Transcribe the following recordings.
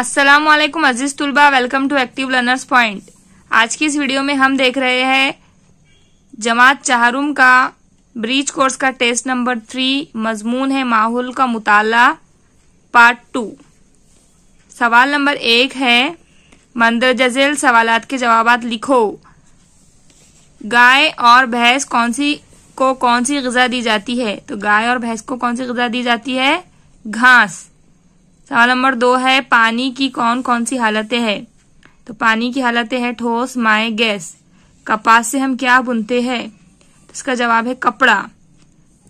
अस्सलाम वालेकुम अजीज तुलबा welcome to active learners point आज की इस वीडियो में हम देख रहे हैं जमात चाहरुम का ब्रीच कोर्स का टेस्ट नंबर थ्री मजमून है माहौल का मुताला पार्ट टू सवाल नंबर एक है जजेल सवाल के जवाब लिखो गाय और भैंस कौन सी को कौन सी गजा दी जाती है तो गाय और भैंस को कौन सी गजा दी जाती है घास सवाल नंबर दो है पानी की कौन कौन सी हालतें हैं तो पानी की हालतें हैं ठोस माए गैस कपास से हम क्या बुनते हैं तो इसका जवाब है कपड़ा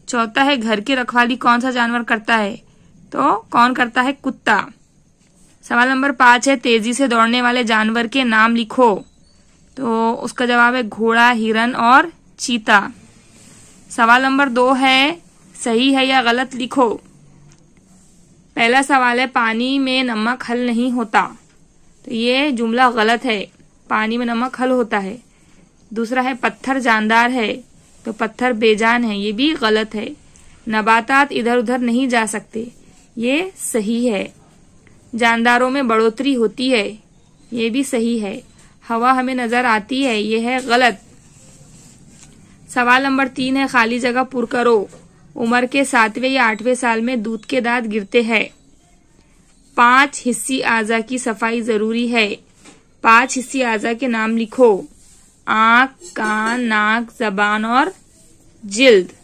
चौथा है घर की रखवाली कौन सा जानवर करता है तो कौन करता है कुत्ता सवाल नंबर पांच है तेजी से दौड़ने वाले जानवर के नाम लिखो तो उसका जवाब है घोड़ा हिरन और चीता सवाल नंबर दो है सही है या गलत लिखो पहला सवाल है पानी में नमक हल नहीं होता तो ये जुमला गलत है पानी में नमक हल होता है दूसरा है पत्थर जानदार है तो पत्थर बेजान है ये भी गलत है नबातात इधर उधर नहीं जा सकते ये सही है जानदारों में बढ़ोतरी होती है ये भी सही है हवा हमें नजर आती है ये है गलत सवाल नंबर तीन है खाली जगह पुर करो उम्र के सातवें या आठवें साल में दूध के दांत गिरते हैं पांच हिस्सी आजा की सफाई जरूरी है पांच हिस्सी आजा के नाम लिखो आंख कान नाक जबान और जिल्द